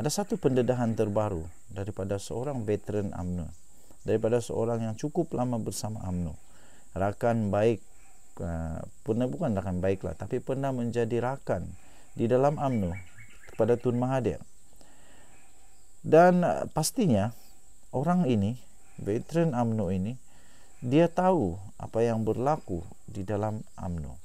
Ada satu pendedahan terbaru daripada seorang veteran AMNO, Daripada seorang yang cukup lama bersama AMNO, Rakan baik, uh, pernah bukan rakan baiklah, tapi pernah menjadi rakan di dalam AMNO kepada Tun Mahathir. Dan uh, pastinya orang ini, veteran AMNO ini, dia tahu apa yang berlaku di dalam AMNO,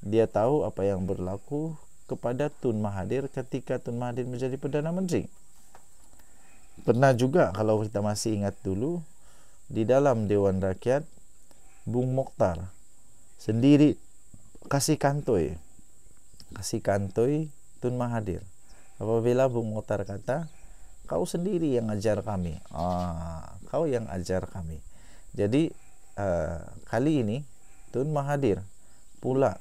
Dia tahu apa yang berlaku kepada Tun Mahathir ketika Tun Mahathir menjadi Perdana Menteri. Pernah juga kalau kita masih ingat dulu di dalam Dewan Rakyat Bung Mokhtar sendiri kasih kantoi kasih kantoi Tun Mahathir. Apabila Bung Mokhtar kata, "Kau sendiri yang ajar kami." Ah, kau yang ajar kami. Jadi uh, kali ini Tun Mahathir pula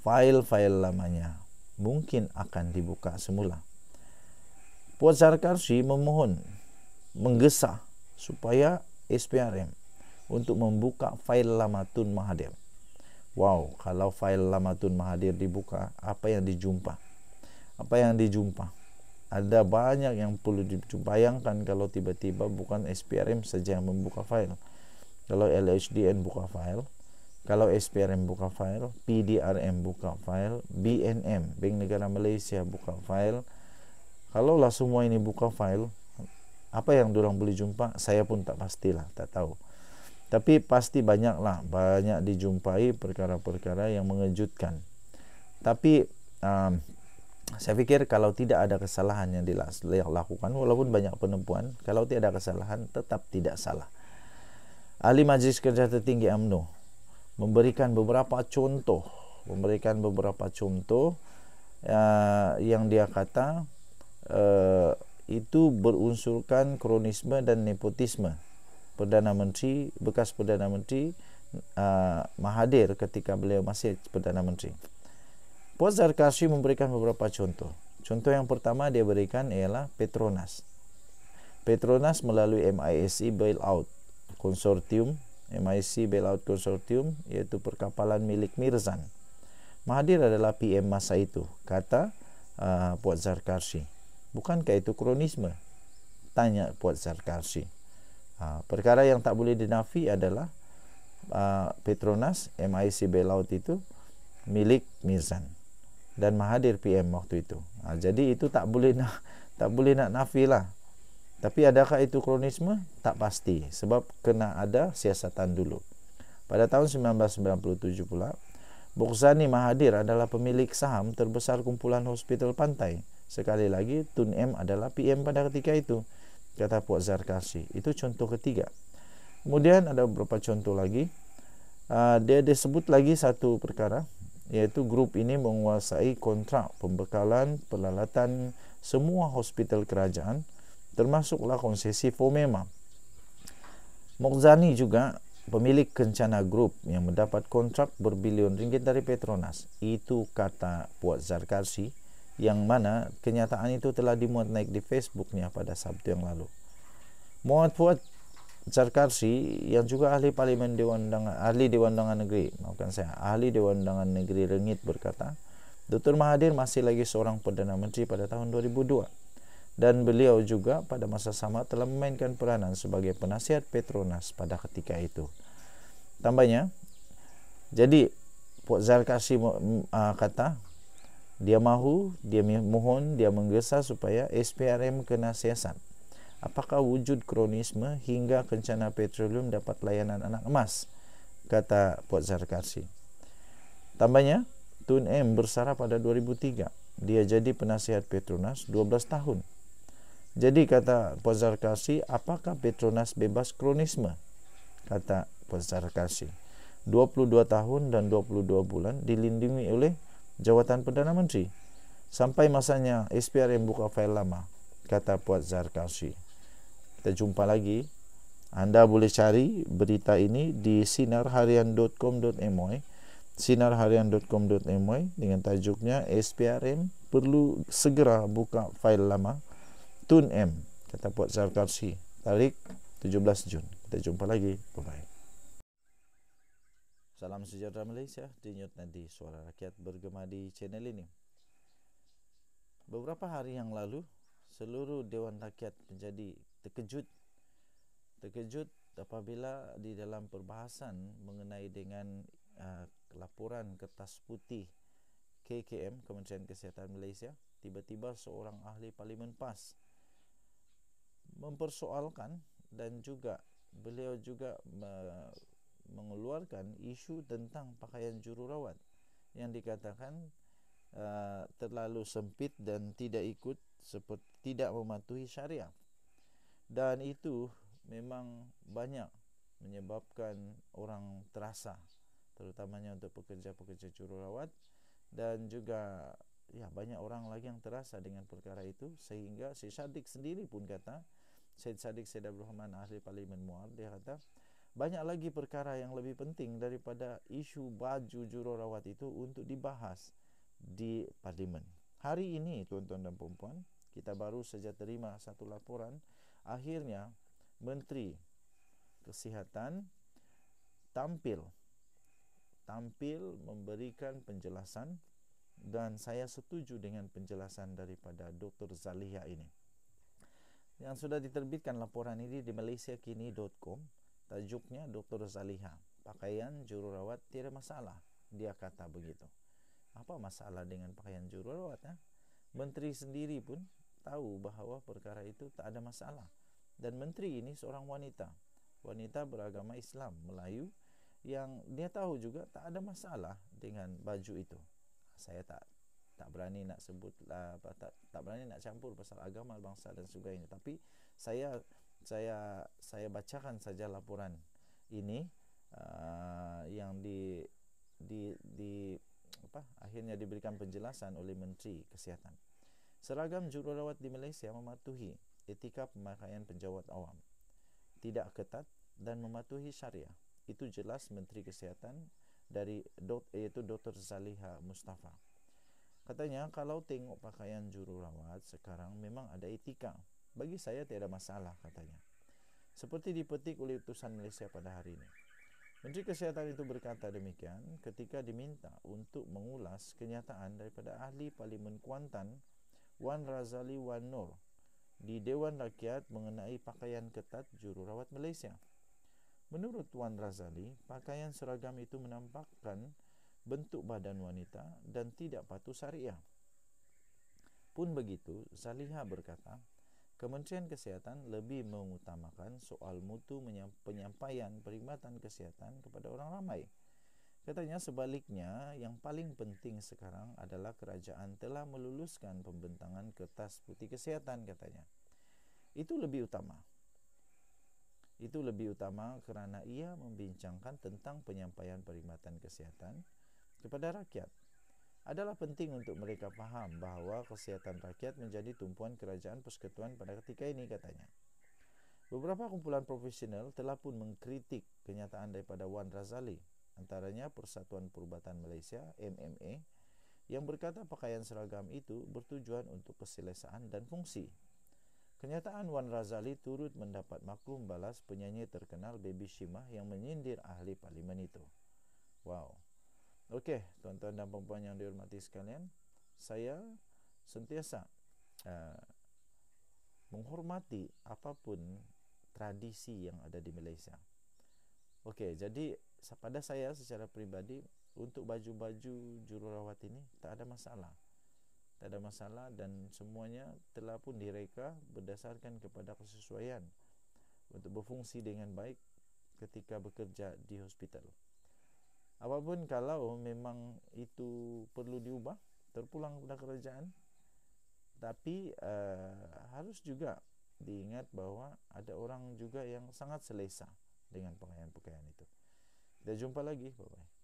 file-file lamanya mungkin akan dibuka semula. Puan Sarkarsi memohon menggesa supaya SPRM untuk membuka fail Lamatun Mahathir. Wow, kalau fail Lamatun Mahathir dibuka, apa yang dijumpa? Apa yang dijumpa? Ada banyak yang perlu dijumpa. kalau tiba-tiba bukan SPRM saja yang membuka fail. Kalau LHDN buka fail kalau SPRM buka file, PDRM buka file, BNM, Bank Negara Malaysia buka file. lah semua ini buka file, apa yang diorang boleh jumpa, saya pun tak pastilah, tak tahu. Tapi pasti banyaklah, banyak dijumpai perkara-perkara yang mengejutkan. Tapi um, saya fikir kalau tidak ada kesalahan yang dilakukan, walaupun banyak penemuan, kalau tidak ada kesalahan tetap tidak salah. Ali Majlis Kerja Tertinggi UMNO memberikan beberapa contoh memberikan beberapa contoh uh, yang dia kata uh, itu berunsurkan kronisme dan nepotisme Perdana Menteri bekas Perdana Menteri uh, Mahathir ketika beliau masih Perdana Menteri Puan Zarkashi memberikan beberapa contoh contoh yang pertama dia berikan ialah Petronas Petronas melalui MISE bailout konsortium MIC Bailout Consortium iaitu perkapalan milik Mirzan. Mahathir adalah PM masa itu, kata uh, Puan Zarkarsi. Bukankah itu kronisme? Tanya Puan Zarkarsi. Uh, perkara yang tak boleh dinafi adalah uh, Petronas MIC Bailout itu milik Mirzan dan Mahathir PM waktu itu. Uh, jadi itu tak boleh nak tak boleh nak nafilah. Tapi adakah itu kronisme? Tak pasti sebab kena ada siasatan dulu. Pada tahun 1997 pula, Bukhzani Mahadir adalah pemilik saham terbesar kumpulan hospital pantai. Sekali lagi, Tun M adalah PM pada ketika itu, kata Puan Zarkasi. Itu contoh ketiga. Kemudian ada beberapa contoh lagi. Ah, dia disebut lagi satu perkara, iaitu grup ini menguasai kontrak pembekalan peralatan semua hospital kerajaan, termasuklah konsesi Fomema. Mokzani juga pemilik kencana Group yang mendapat kontrak berbilion ringgit dari Petronas. Itu kata Puat Zarkarsi yang mana kenyataan itu telah dimuat naik di Facebooknya pada Sabtu yang lalu. Muat Puat Zarkarsi yang juga ahli parlimen Dewan Undangan, ahli Dewan Undangan Negeri, maafkan saya, ahli Dewan Undangan Negeri Rengit berkata, Dr. Mahathir masih lagi seorang Perdana Menteri pada tahun 2002 dan beliau juga pada masa sama telah memainkan peranan sebagai penasihat Petronas pada ketika itu. Tambahnya, jadi Puan Zalkasi uh, kata, dia mahu, dia mohon, dia menggesa supaya SPRM kena siasat. Apakah wujud kronisme hingga kencana petroleum dapat layanan anak emas? Kata Puan Zalkasi. Tambahnya, Tun M bersara pada 2003. Dia jadi penasihat Petronas 12 tahun. Jadi kata Puan Kasi, apakah Petronas bebas kronisme? Kata Puan Kasi. 22 tahun dan 22 bulan dilindungi oleh jawatan Perdana Menteri. Sampai masanya SPRM buka fail lama, kata Puan Zarkasi. Kita jumpa lagi. Anda boleh cari berita ini di sinarharian.com.my sinarharian.com.my dengan tajuknya SPRM perlu segera buka fail lama. Tun M kata Puan Zarkarsi tarik 17 Jun kita jumpa lagi bye bye Salam sejahtera Malaysia denyut nanti suara rakyat bergema di channel ini beberapa hari yang lalu seluruh Dewan Rakyat menjadi terkejut terkejut apabila di dalam perbahasan mengenai dengan uh, laporan kertas putih KKM Kementerian Kesihatan Malaysia tiba-tiba seorang ahli parlimen PAS mempersoalkan dan juga beliau juga mengeluarkan isu tentang pakaian jururawat yang dikatakan uh, terlalu sempit dan tidak ikut seperti tidak mematuhi syariah dan itu memang banyak menyebabkan orang terasa terutamanya untuk pekerja-pekerja jururawat dan juga ya banyak orang lagi yang terasa dengan perkara itu sehingga si Sadik sendiri pun kata Syed Saddiq Syed Abdul Rahman ahli parlimen Muar dia kata banyak lagi perkara yang lebih penting daripada isu baju jururawat itu untuk dibahas di parlimen. Hari ini tuan-tuan dan puan-puan, kita baru saja terima satu laporan akhirnya menteri kesihatan tampil tampil memberikan penjelasan dan saya setuju dengan penjelasan daripada Dr. Zaliha ini yang sudah diterbitkan laporan ini di malaysiakini.com tajuknya Dr. Zaliha pakaian jururawat Tiada masalah dia kata begitu apa masalah dengan pakaian jururawat ya? menteri sendiri pun tahu bahawa perkara itu tak ada masalah dan menteri ini seorang wanita wanita beragama Islam Melayu yang dia tahu juga tak ada masalah dengan baju itu saya tak tak berani nak sebut lah, tak tak berani nak campur pasal agama bangsa dan sebagainya tapi saya saya saya bacakan saja laporan ini uh, yang di di di apa akhirnya diberikan penjelasan oleh menteri kesihatan seragam jururawat di Malaysia mematuhi etika pemakaian penjawat awam tidak ketat dan mematuhi syariah itu jelas menteri kesihatan dari dot, yaitu Dr. Zaliha Mustafa Katanya kalau tengok pakaian juru rawat sekarang memang ada etika. Bagi saya tiada masalah katanya. Seperti dipetik oleh utusan Malaysia pada hari ini. Menteri Kesihatan itu berkata demikian ketika diminta untuk mengulas kenyataan daripada ahli Parlimen Kuantan Wan Razali Wan Nur di Dewan Rakyat mengenai pakaian ketat jururawat Malaysia. Menurut Wan Razali, pakaian seragam itu menampakkan bentuk badan wanita dan tidak patuh syariah. Pun begitu, Salihah berkata, Kementerian Kesehatan lebih mengutamakan soal mutu penyampaian perkhidmatan kesehatan kepada orang ramai. Katanya sebaliknya, yang paling penting sekarang adalah kerajaan telah meluluskan pembentangan kertas putih kesehatan, katanya. Itu lebih utama. Itu lebih utama kerana ia membincangkan tentang penyampaian perkhidmatan kesehatan kepada rakyat adalah penting untuk mereka faham bahawa kesehatan rakyat menjadi tumpuan kerajaan persekutuan pada ketika ini katanya. Beberapa kumpulan profesional telah pun mengkritik kenyataan daripada Wan Razali, antaranya Persatuan Perubatan Malaysia, MMA, yang berkata pakaian seragam itu bertujuan untuk keselesaan dan fungsi. Kenyataan Wan Razali turut mendapat maklum balas penyanyi terkenal Baby Shima yang menyindir ahli parlimen itu. Wow, Okey, tuan-tuan dan puan-puan yang dihormati sekalian, saya sentiasa uh, menghormati apapun tradisi yang ada di Malaysia. Okey, jadi pada saya secara peribadi untuk baju-baju jururawat ini tak ada masalah. Tak ada masalah dan semuanya telah pun direka berdasarkan kepada kesesuaian untuk berfungsi dengan baik ketika bekerja di hospital. Apapun kalau memang itu perlu diubah terpulang kepada kerajaan tapi uh, harus juga diingat bahwa ada orang juga yang sangat selesa dengan pakaian-pakaian itu. Kita jumpa lagi, bye-bye.